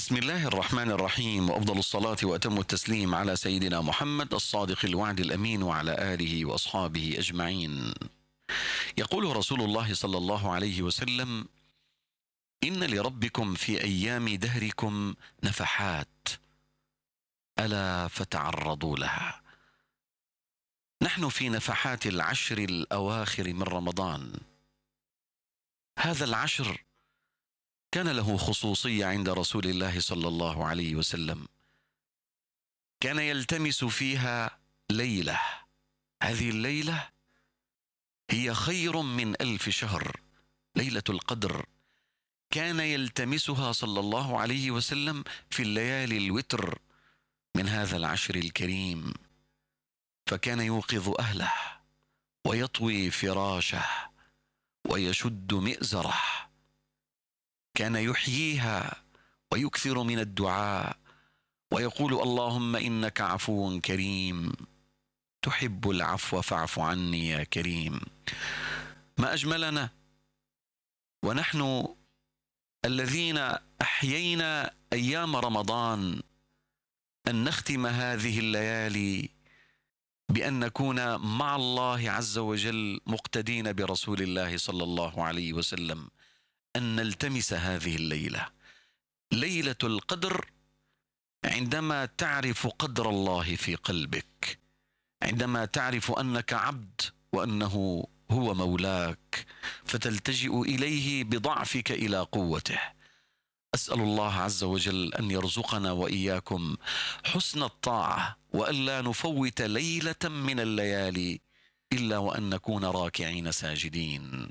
بسم الله الرحمن الرحيم وافضل الصلاه واتم التسليم على سيدنا محمد الصادق الوعد الامين وعلى اله واصحابه اجمعين. يقول رسول الله صلى الله عليه وسلم: ان لربكم في ايام دهركم نفحات الا فتعرضوا لها. نحن في نفحات العشر الاواخر من رمضان. هذا العشر كان له خصوصيه عند رسول الله صلى الله عليه وسلم كان يلتمس فيها ليله هذه الليله هي خير من الف شهر ليله القدر كان يلتمسها صلى الله عليه وسلم في الليالي الوتر من هذا العشر الكريم فكان يوقظ اهله ويطوي فراشه ويشد مئزره كان يحييها ويكثر من الدعاء ويقول اللهم انك عفو كريم تحب العفو فاعف عني يا كريم ما اجملنا ونحن الذين احيينا ايام رمضان ان نختم هذه الليالي بان نكون مع الله عز وجل مقتدين برسول الله صلى الله عليه وسلم أن نلتمس هذه الليلة ليلة القدر عندما تعرف قدر الله في قلبك عندما تعرف أنك عبد وأنه هو مولاك فتلتجئ إليه بضعفك إلى قوته أسأل الله عز وجل أن يرزقنا وإياكم حسن الطاعة وألا نفوت ليلة من الليالي إلا وأن نكون راكعين ساجدين